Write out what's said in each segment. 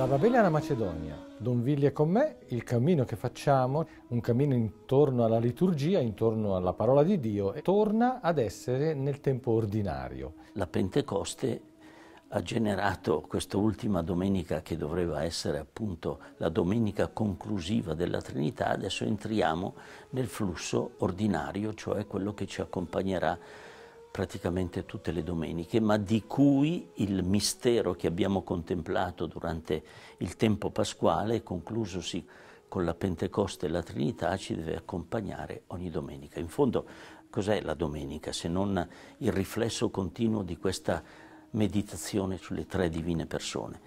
Da Babelia alla Macedonia, Don Villi è con me, il cammino che facciamo, un cammino intorno alla liturgia, intorno alla parola di Dio, torna ad essere nel tempo ordinario. La Pentecoste ha generato questa ultima domenica che doveva essere appunto la domenica conclusiva della Trinità, adesso entriamo nel flusso ordinario, cioè quello che ci accompagnerà praticamente tutte le domeniche, ma di cui il mistero che abbiamo contemplato durante il tempo pasquale, conclusosi con la Pentecoste e la Trinità, ci deve accompagnare ogni domenica. In fondo, cos'è la domenica se non il riflesso continuo di questa meditazione sulle tre divine persone?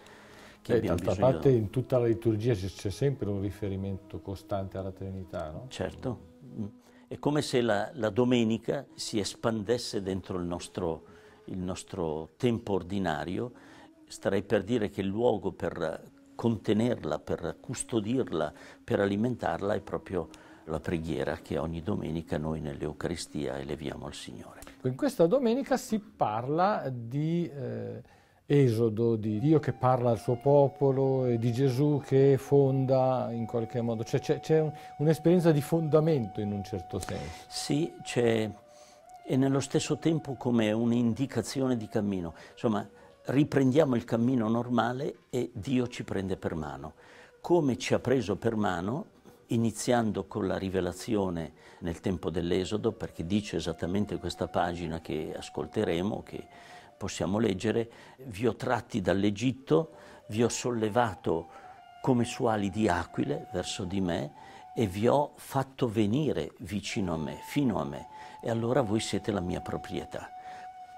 Che eh, d'altra parte in tutta la liturgia c'è sempre un riferimento costante alla Trinità, no? Certo. È come se la, la domenica si espandesse dentro il nostro, il nostro tempo ordinario, starei per dire che il luogo per contenerla, per custodirla, per alimentarla è proprio la preghiera che ogni domenica noi nell'Eucaristia eleviamo al Signore. In questa domenica si parla di... Eh esodo di Dio che parla al suo popolo e di Gesù che fonda in qualche modo, cioè c'è, un, un'esperienza di fondamento in un certo senso. Sì, c'è e nello stesso tempo come un'indicazione di cammino, insomma riprendiamo il cammino normale e Dio ci prende per mano. Come ci ha preso per mano iniziando con la rivelazione nel tempo dell'Esodo, perché dice esattamente questa pagina che ascolteremo, che possiamo leggere, vi ho tratti dall'Egitto, vi ho sollevato come su ali di aquile verso di me e vi ho fatto venire vicino a me, fino a me, e allora voi siete la mia proprietà.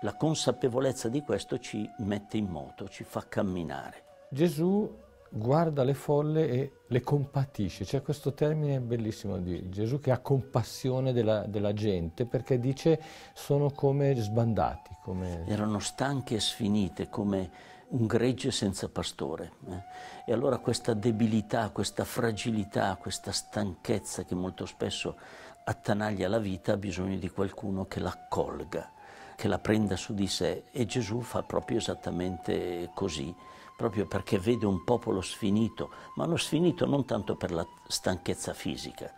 La consapevolezza di questo ci mette in moto, ci fa camminare. Gesù guarda le folle e le compatisce. C'è questo termine bellissimo di Gesù che ha compassione della, della gente perché dice sono come sbandati. Come... Erano stanche e sfinite come un gregge senza pastore. Eh. E allora questa debilità, questa fragilità, questa stanchezza che molto spesso attanaglia la vita ha bisogno di qualcuno che l'accolga, che la prenda su di sé e Gesù fa proprio esattamente così proprio perché vede un popolo sfinito, ma lo sfinito non tanto per la stanchezza fisica,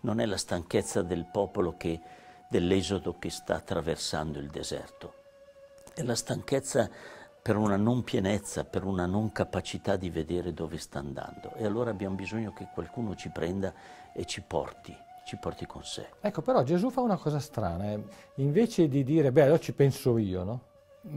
non è la stanchezza del popolo che, dell'esodo che sta attraversando il deserto, è la stanchezza per una non pienezza, per una non capacità di vedere dove sta andando. E allora abbiamo bisogno che qualcuno ci prenda e ci porti, ci porti con sé. Ecco, però Gesù fa una cosa strana, eh? invece di dire, beh, allora ci penso io, no?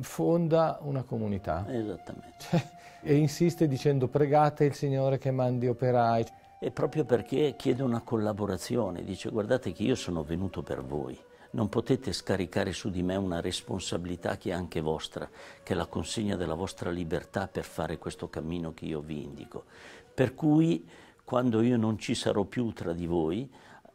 fonda una comunità. Esattamente. Cioè, e insiste dicendo pregate il Signore che mandi operai. E proprio perché chiede una collaborazione, dice guardate che io sono venuto per voi, non potete scaricare su di me una responsabilità che è anche vostra, che è la consegna della vostra libertà per fare questo cammino che io vi indico. Per cui quando io non ci sarò più tra di voi,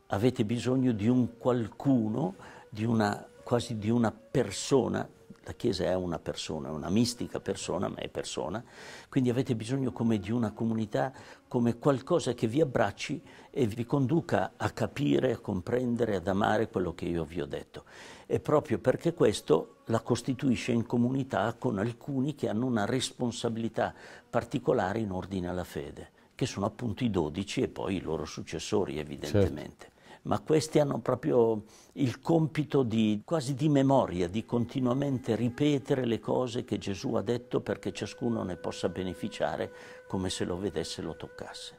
avete bisogno di un qualcuno, di una, quasi di una persona la Chiesa è una persona, è una mistica persona, ma è persona. Quindi avete bisogno come di una comunità, come qualcosa che vi abbracci e vi conduca a capire, a comprendere, ad amare quello che io vi ho detto. E proprio perché questo la costituisce in comunità con alcuni che hanno una responsabilità particolare in ordine alla fede, che sono appunto i dodici e poi i loro successori evidentemente. Certo ma questi hanno proprio il compito di, quasi di memoria, di continuamente ripetere le cose che Gesù ha detto perché ciascuno ne possa beneficiare come se lo vedesse e lo toccasse.